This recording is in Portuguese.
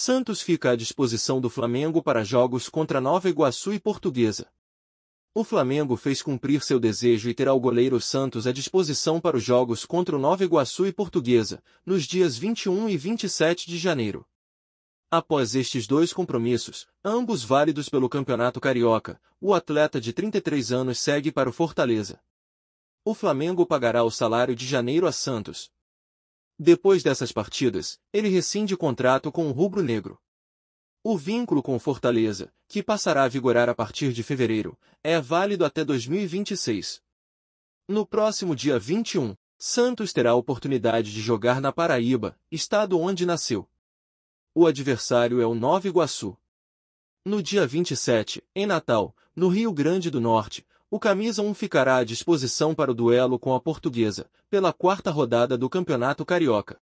Santos fica à disposição do Flamengo para jogos contra Nova Iguaçu e Portuguesa. O Flamengo fez cumprir seu desejo e terá o goleiro Santos à disposição para os jogos contra o Nova Iguaçu e Portuguesa, nos dias 21 e 27 de janeiro. Após estes dois compromissos, ambos válidos pelo Campeonato Carioca, o atleta de 33 anos segue para o Fortaleza. O Flamengo pagará o salário de janeiro a Santos, depois dessas partidas, ele rescinde contrato com o Rubro Negro. O vínculo com Fortaleza, que passará a vigorar a partir de fevereiro, é válido até 2026. No próximo dia 21, Santos terá a oportunidade de jogar na Paraíba, estado onde nasceu. O adversário é o Nova Iguaçu. No dia 27, em Natal, no Rio Grande do Norte, o camisa 1 ficará à disposição para o duelo com a portuguesa, pela quarta rodada do Campeonato Carioca.